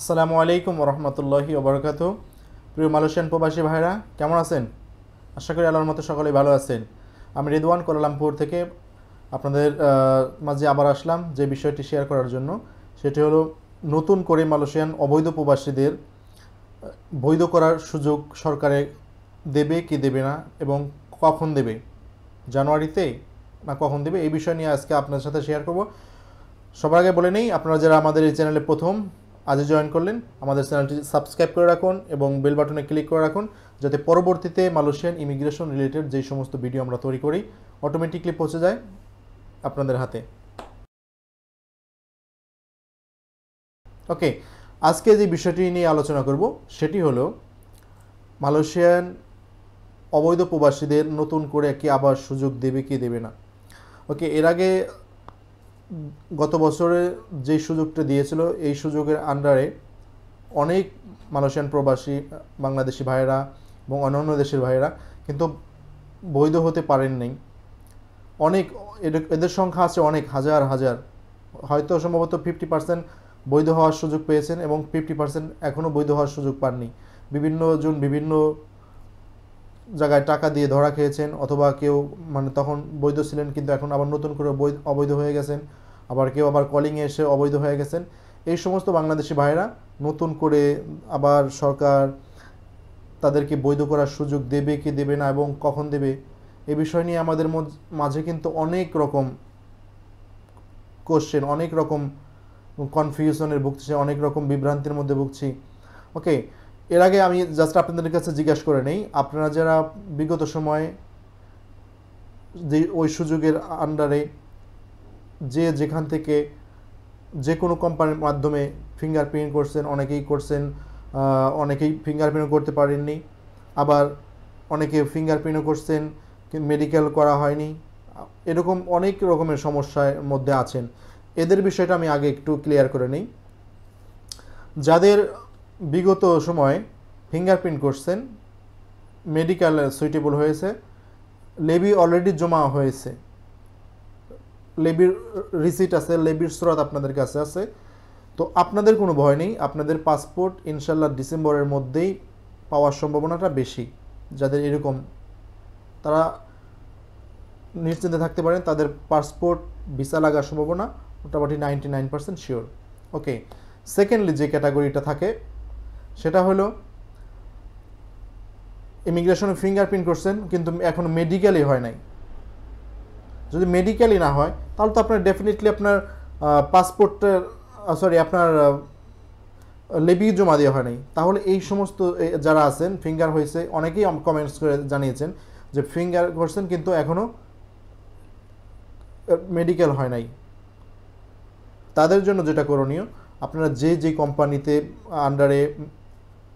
আসসালামু আলাইকুম রহমতুল্লাহি ওবরকাত প্রিয় মালয়েশিয়ান প্রবাসী ভাইরা কেমন আছেন আশা করি আল্লাহর মতো সকলেই ভালো আছেন আমি রেদওয়ান কোলালামপুর থেকে আপনাদের মাঝে আবার আসলাম যে বিষয়টি শেয়ার করার জন্য সেটি হলো নতুন করে মালয়েশিয়ান অবৈধ প্রবাসীদের বৈধ করার সুযোগ সরকারে দেবে কি দেবে না এবং কখন দেবে জানুয়ারিতে না কখন দেবে এই বিষয় নিয়ে আজকে আপনার সাথে শেয়ার করব সবার আগে বলে নেই আপনারা যারা আমাদের এই চ্যানেলে প্রথম আজও জয়েন করলেন আমাদের চ্যানেলটি সাবস্ক্রাইব করে রাখুন এবং বেল বাটনে ক্লিক করে রাখুন যাতে পরবর্তীতে মালয়েশিয়ান ইমিগ্রেশন রিলেটেড যেই সমস্ত ভিডিও আমরা তৈরি করি অটোমেটিকলি পৌঁছে যায় আপনাদের হাতে ওকে আজকে যে বিষয়টি নিয়ে আলোচনা করব সেটি হল মালয়েশিয়ান অবৈধ প্রবাসীদের নতুন করে কি আবার সুযোগ দেবে কি দেবে না ওকে এর আগে গত বছরে যে সুযোগটা দিয়েছিল এই সুযোগের আন্ডারে অনেক মালয়েশিয়ান প্রবাসী বাংলাদেশি ভাইয়েরা এবং অন্যান্য দেশের ভাইয়েরা কিন্তু বৈধ হতে পারেন অনেক এদের সংখ্যা আছে অনেক হাজার হাজার হয়তো সম্ভবত ফিফটি পার্সেন্ট বৈধ হওয়ার সুযোগ পেয়েছেন এবং ফিফটি পার্সেন্ট এখনও বৈধ হওয়ার সুযোগ পাননি বিভিন্ন জন বিভিন্ন জায়গায় টাকা দিয়ে ধরা খেয়েছেন অথবা কেউ মানে তখন বৈধ ছিলেন কিন্তু এখন আবার নতুন করে অবৈধ হয়ে গেছেন আবার কেউ আবার কলিংয়ে এসে অবৈধ হয়ে গেছেন এই সমস্ত বাংলাদেশি ভাইরা নতুন করে আবার সরকার তাদেরকে বৈধ করার সুযোগ দেবে কি দেবে না এবং কখন দেবে এ বিষয় নিয়ে আমাদের মাঝে কিন্তু অনেক রকম কোশ্চেন অনেক রকম কনফিউশনের ভুগছে অনেক রকম বিভ্রান্তির মধ্যে ভুগছি ওকে এর আগে আমি জাস্ট আপনাদের কাছে জিজ্ঞাসা করে নেই আপনারা যারা বিগত সময়ে যে ওই সুযোগের আন্ডারে যে যেখান থেকে যে কোনো কোম্পানির মাধ্যমে ফিঙ্গারপ্রিন্ট করছেন অনেকেই করছেন অনেকেই ফিঙ্গারপ্রিন্ট করতে পারেননি আবার অনেকে ফিঙ্গারপ্রিন্টও করছেন মেডিকেল করা হয়নি এরকম অনেক রকমের সমস্যার মধ্যে আছেন এদের বিষয়টা আমি আগে একটু ক্লিয়ার করে নিই যাদের বিগত সময়ে ফিঙ্গারপ্রিন্ট করছেন মেডিকেল সুইটেবল হয়েছে লেবি অলরেডি জমা হয়েছে লেবির রিসিট আছে লেবির সুরাত আপনাদের কাছে আছে তো আপনাদের কোনো ভয় নেই আপনাদের পাসপোর্ট ইনশাল্লাহ ডিসেম্বরের মধ্যেই পাওয়ার সম্ভাবনাটা বেশি যাদের এরকম তারা নিশ্চিন্তে থাকতে পারেন তাদের পাসপোর্ট ভিসা লাগার সম্ভাবনা মোটামুটি ninety nine percent sure okay secondly যে ক্যাটাগরিটা থাকে সেটা হলো ইমিগ্রেশনে ফিঙ্গারপ্রিন্ট করছেন কিন্তু এখন মেডিকেলই হয় নাই যদি মেডিকেলই না হয় তাহলে তো আপনার ডেফিনেটলি আপনার পাসপোর্টের সরি আপনার লেবি জমা দেওয়া হয়নি তাহলে এই সমস্ত যারা আছেন ফিঙ্গার হয়েছে অনেকেই কমেন্টস করে জানিয়েছেন যে ফিঙ্গার করছেন কিন্তু এখনও মেডিকেল হয় নাই তাদের জন্য যেটা করণীয় আপনারা যে যে কোম্পানিতে আন্ডারে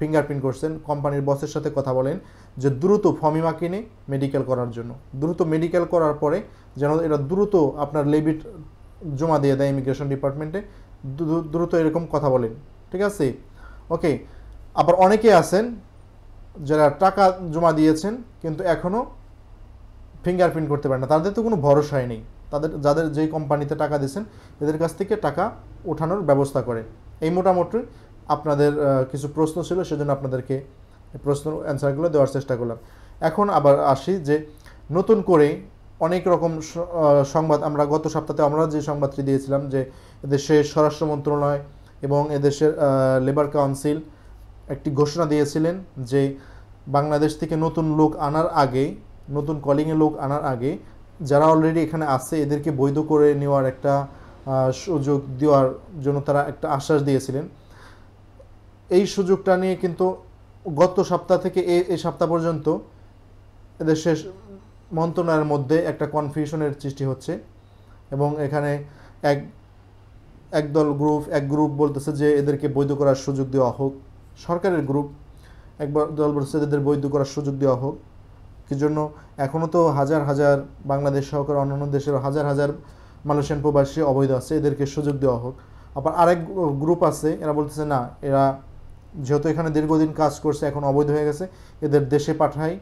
ফিঙ্গারপ্রিন্ট করছেন কোম্পানির বসের সাথে কথা বলেন যে দ্রুত ফমিমা কিনে মেডিকেল করার জন্য দ্রুত মেডিকেল করার পরে যেন এরা দ্রুত আপনার লেবিট জমা দিয়ে দেয় ইমিগ্রেশন ডিপার্টমেন্টে দ্রুত এরকম কথা বলেন ঠিক আছে ওকে আবার অনেকে আছেন যারা টাকা জমা দিয়েছেন কিন্তু এখনও ফিঙ্গারপ্রিন্ট করতে পারেন না তাদের তো কোনো ভরসাই নেই তাদের যাদের যেই কোম্পানিতে টাকা দিয়েছেন এদের কাছ থেকে টাকা ওঠানোর ব্যবস্থা করেন এই মোটামুটি আপনাদের কিছু প্রশ্ন ছিল সেজন্য আপনাদেরকে প্রশ্ন অ্যান্সারগুলো দেওয়ার চেষ্টা করলাম এখন আবার আসি যে নতুন করে অনেক রকম সংবাদ আমরা গত সপ্তাহে আমরা যে সংবাদটি দিয়েছিলাম যে এদেশের স্বরাষ্ট্র মন্ত্রণালয় এবং এদেশের লেবার কাউন্সিল একটি ঘোষণা দিয়েছিলেন যে বাংলাদেশ থেকে নতুন লোক আনার আগে নতুন কলিংয়ে লোক আনার আগে যারা অলরেডি এখানে আছে এদেরকে বৈধ করে নেওয়ার একটা সুযোগ দেওয়ার জন্য তারা একটা আশ্বাস দিয়েছিলেন এই সুযোগটা নিয়ে কিন্তু গত সপ্তাহ থেকে এই সপ্তাহ পর্যন্ত এদের শেষ মন্ত্রণালয়ের মধ্যে একটা কনফিউশনের সৃষ্টি হচ্ছে এবং এখানে এক একদল গ্রুপ এক গ্রুপ বলতেছে যে এদেরকে বৈধ করার সুযোগ দেওয়া হোক সরকারের গ্রুপ একবার দল বলতেছে এদের বৈধ করার সুযোগ দেওয়া হোক কি জন্য এখনও তো হাজার হাজার বাংলাদেশ সহকারে অন্যান্য দেশের হাজার হাজার মালয়েশিয়ান প্রবাসী অবৈধ আছে এদেরকে সুযোগ দেওয়া হোক আবার আরেক গ্রুপ আছে এরা বলতেছে না এরা যেহেতু এখানে দীর্ঘদিন কাজ করছে এখন অবৈধ হয়ে গেছে এদের দেশে পাঠাই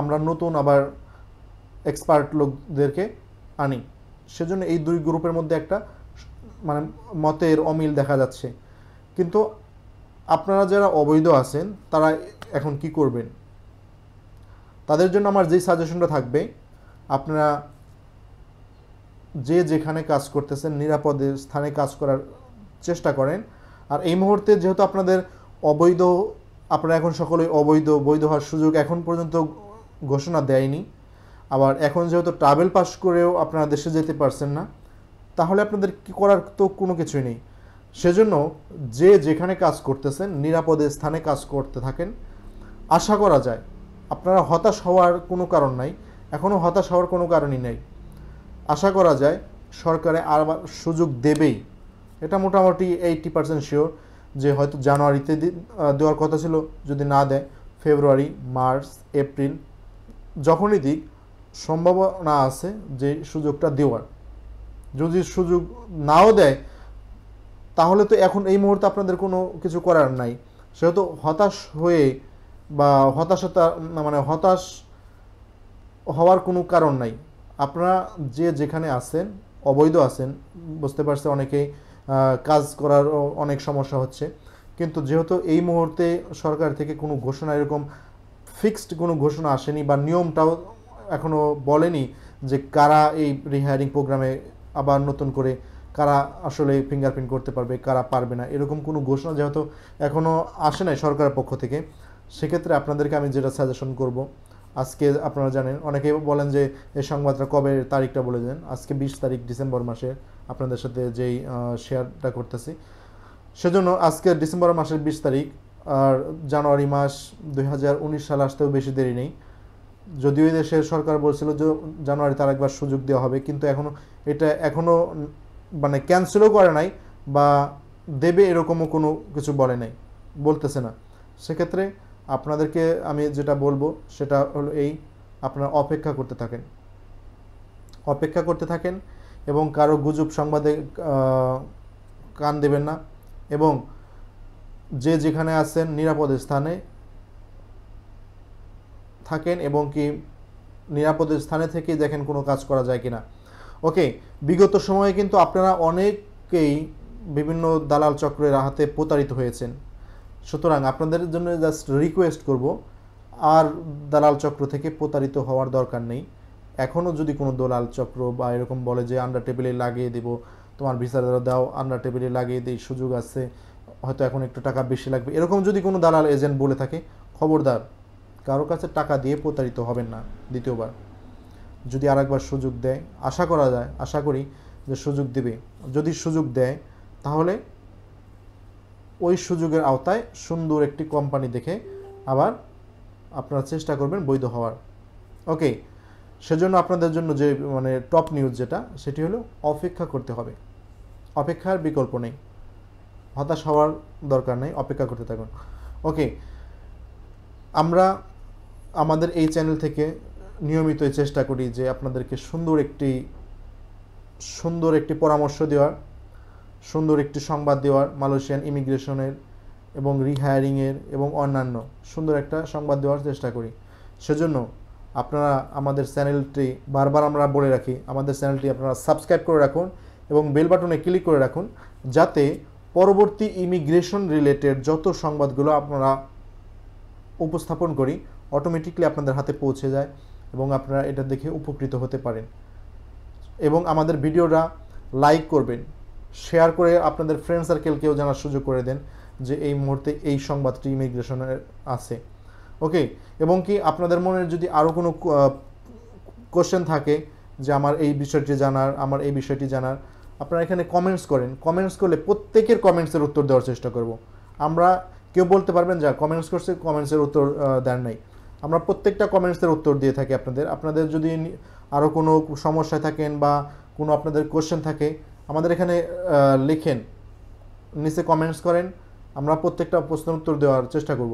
আমরা নতুন আবার এক্সপার্ট লোকদেরকে আনি সেজন্য এই দুই গ্রুপের মধ্যে একটা মানে মতের অমিল দেখা যাচ্ছে কিন্তু আপনারা যারা অবৈধ আছেন তারা এখন কি করবেন তাদের জন্য আমার যেই সাজেশনটা থাকবে আপনারা যে যেখানে কাজ করতেছেন নিরাপদে স্থানে কাজ করার চেষ্টা করেন আর এই মুহূর্তে যেহেতু আপনাদের অবৈধ আপনারা এখন সকলেই অবৈধ বৈধ হওয়ার সুযোগ এখন পর্যন্ত ঘোষণা দেয়নি আবার এখন যেহেতু ট্রাভেল পাস করেও আপনারা দেশে যেতে পারছেন না তাহলে আপনাদের কী করার তো কোনো কিছুই নেই সেজন্য যে যেখানে কাজ করতেছেন নিরাপদে স্থানে কাজ করতে থাকেন আশা করা যায় আপনারা হতাশ হওয়ার কোনো কারণ নাই এখনও হতাশ হওয়ার কোনো কারণই নেই আশা করা যায় সরকারে আর সুযোগ দেবেই এটা মোটামুটি এইটি পার্সেন্ট শিওর যে হয়তো জানুয়ারিতে দেওয়ার কথা ছিল যদি না দেয় ফেব্রুয়ারি মার্চ এপ্রিল যখনই দিক সম্ভাবনা আছে যে সুযোগটা দেওয়ার যদি সুযোগ নাও দেয় তাহলে তো এখন এই মুহূর্তে আপনাদের কোনো কিছু করার নাই সেহেতু হতাশ হয়ে বা হতাশতা মানে হতাশ হওয়ার কোনো কারণ নাই আপনারা যে যেখানে আছেন অবৈধ আছেন বুঝতে পারছে অনেকেই কাজ করার অনেক সমস্যা হচ্ছে কিন্তু যেহেতু এই মুহূর্তে সরকার থেকে কোনো ঘোষণা এরকম ফিক্সড কোনো ঘোষণা আসেনি বা নিয়মটাও এখনও বলেনি যে কারা এই রিহায়ারিং প্রোগ্রামে আবার নতুন করে কারা আসলে ফিঙ্গারপ্রিন্ট করতে পারবে কারা পারবে না এরকম কোনো ঘোষণা যেহেতু এখনও আসে নাই সরকারের পক্ষ থেকে সেক্ষেত্রে আপনাদেরকে আমি যেটা সাজেশন করব আজকে আপনারা জানেন অনেকে বলেন যে এই সংবাদটা কবে তারিখটা বলে দেন আজকে বিশ তারিখ ডিসেম্বর মাসে আপনাদের সাথে যেই শেয়ারটা করতেছি সেজন্য আজকে ডিসেম্বর মাসের বিশ তারিখ আর জানুয়ারি মাস দুই সাল আসতেও বেশি দেরি নেই যদিও দেশের সরকার বলছিল যে জানুয়ারিতে একবার সুযোগ দেওয়া হবে কিন্তু এখনও এটা এখনও মানে ক্যান্সেলও করে নাই বা দেবে এরকমও কোনো কিছু বলে নাই বলতেছে না সেক্ষেত্রে আপনাদেরকে আমি যেটা বলবো সেটা হলো এই আপনারা অপেক্ষা করতে থাকেন অপেক্ষা করতে থাকেন এবং কারো গুজব সংবাদে কান দেবেন না এবং যে যেখানে আছেন নিরাপদ স্থানে থাকেন এবং কি নিরাপদ স্থানে থেকে দেখেন কোনো কাজ করা যায় কি না ওকে বিগত সময়ে কিন্তু আপনারা অনেকেই বিভিন্ন দালাল চক্রের হাতে প্রতারিত হয়েছেন সুতরাং আপনাদের জন্য জাস্ট রিকোয়েস্ট করব আর দালাল চক্র থেকে প্রতারিত হওয়ার দরকার নেই এখনও যদি কোনো দলাল চক্র বা এরকম বলে যে আন্ডার টেবিলে লাগিয়ে দেব তোমার ভিসা দাও আন্ডার টেবিলে লাগিয়ে দিই সুযোগ আছে হয়তো এখন একটু টাকা বেশি লাগবে এরকম যদি কোনো দালাল এজেন্ট বলে থাকে খবরদার কারো কাছে টাকা দিয়ে প্রতারিত হবেন না দ্বিতীয়বার যদি আরেকবার সুযোগ দেয় আশা করা যায় আশা করি যে সুযোগ দেবে যদি সুযোগ দেয় তাহলে ওই সুযোগের আওতায় সুন্দর একটি কোম্পানি দেখে আবার আপনারা চেষ্টা করবেন বৈধ হওয়ার ওকে সেজন্য আপনাদের জন্য যে মানে টপ নিউজ যেটা সেটি হলো অপেক্ষা করতে হবে অপেক্ষার বিকল্প নেই হতাশ হওয়ার দরকার নেই অপেক্ষা করতে থাকুন ওকে আমরা আমাদের এই চ্যানেল থেকে নিয়মিত চেষ্টা করি যে আপনাদেরকে সুন্দর একটি সুন্দর একটি পরামর্শ দেওয়ার সুন্দর একটি সংবাদ দেওয়ার মালয়েশিয়ান ইমিগ্রেশনের এবং রিহায়ারিংয়ের এবং অন্যান্য সুন্দর একটা সংবাদ দেওয়ার চেষ্টা করি সেজন্য আপনারা আমাদের চ্যানেলটি বারবার আমরা বলে রাখি আমাদের চ্যানেলটি আপনারা সাবস্ক্রাইব করে রাখুন এবং বেল বাটনে ক্লিক করে রাখুন যাতে পরবর্তী ইমিগ্রেশন রিলেটেড যত সংবাদগুলো আপনারা উপস্থাপন করি অটোমেটিকলি আপনাদের হাতে পৌঁছে যায় এবং আপনারা এটা দেখে উপকৃত হতে পারেন এবং আমাদের ভিডিওটা লাইক করবেন শেয়ার করে আপনাদের ফ্রেন্ড সার্কেলকেও জানার সুযোগ করে দেন যে এই মুহূর্তে এই সংবাদটি ইমিগ্রেশনের আছে ওকে এবং কি আপনাদের মনে যদি আরও কোনো কোশ্চেন থাকে যে আমার এই বিষয়টি জানার আমার এই বিষয়টি জানার আপনারা এখানে কমেন্টস করেন কমেন্টস করলে প্রত্যেকের কমেন্টসের উত্তর দেওয়ার চেষ্টা করব আমরা কেউ বলতে পারবেন যা কমেন্টস করছে কমেন্টসের উত্তর দেন নাই আমরা প্রত্যেকটা কমেন্টসের উত্তর দিয়ে থাকি আপনাদের আপনাদের যদি আরও কোনো সমস্যা থাকেন বা কোনো আপনাদের কোশ্চেন থাকে আমাদের এখানে লেখেন নিচে কমেন্টস করেন আমরা প্রত্যেকটা প্রশ্নের উত্তর দেওয়ার চেষ্টা করব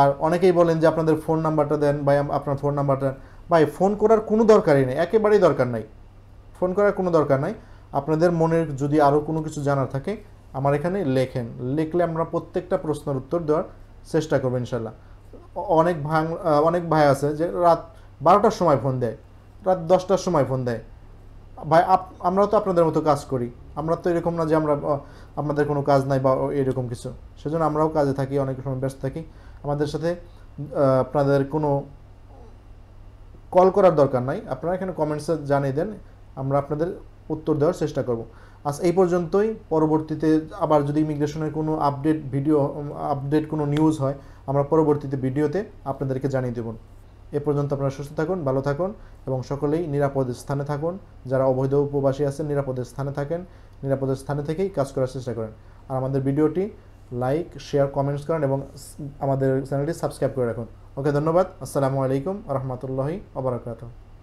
আর অনেকেই বলেন যে আপনাদের ফোন নাম্বারটা দেন বা আপনার ফোন নাম্বারটা ভাই ফোন করার কোনো দরকারই নেই একেবারেই দরকার নাই ফোন করার কোনো দরকার নাই আপনাদের মনের যদি আরও কোনো কিছু জানার থাকে আমার এখানে লেখেন লিখলে আমরা প্রত্যেকটা প্রশ্নের উত্তর দেওয়ার চেষ্টা করবো ইনশাল্লাহ অনেক ভাং অনেক ভাই আছে যে রাত বারোটার সময় ফোন দেয় রাত দশটার সময় ফোন দেয় ভাই আমরাও তো আপনাদের মতো কাজ করি আমরা তো এরকম না যে আমরা আপনাদের কোনো কাজ নাই বা এরকম কিছু সেজন্য আমরাও কাজে থাকি অনেক সময় ব্যস্ত থাকি আমাদের সাথে আপনাদের কোনো কল করার দরকার নাই আপনারা এখানে কমেন্টসে জানিয়ে দেন আমরা আপনাদের উত্তর দেওয়ার চেষ্টা করব আচ্ছা এই পর্যন্তই পরবর্তীতে আবার যদি ইমিগ্রেশনের কোনো আপডেট ভিডিও আপডেট কোনো নিউজ হয় আমরা পরবর্তীতে ভিডিওতে আপনাদেরকে জানিয়ে দেবো এ পর্যন্ত আপনারা সুস্থ থাকুন ভালো থাকুন এবং সকলেই নিরাপদ স্থানে থাকুন যারা অবৈধ উপবাসী আছেন নিরাপদ স্থানে থাকেন নিরাপদ স্থানে থেকেই কাজ করার চেষ্টা করেন আর আমাদের ভিডিওটি লাইক শেয়ার কমেন্টস করেন এবং আমাদের চ্যানেলটি সাবস্ক্রাইব করে রাখুন ওকে ধন্যবাদ আসসালামু আলাইকুম রহমতুল্লাহি আবরাকাতু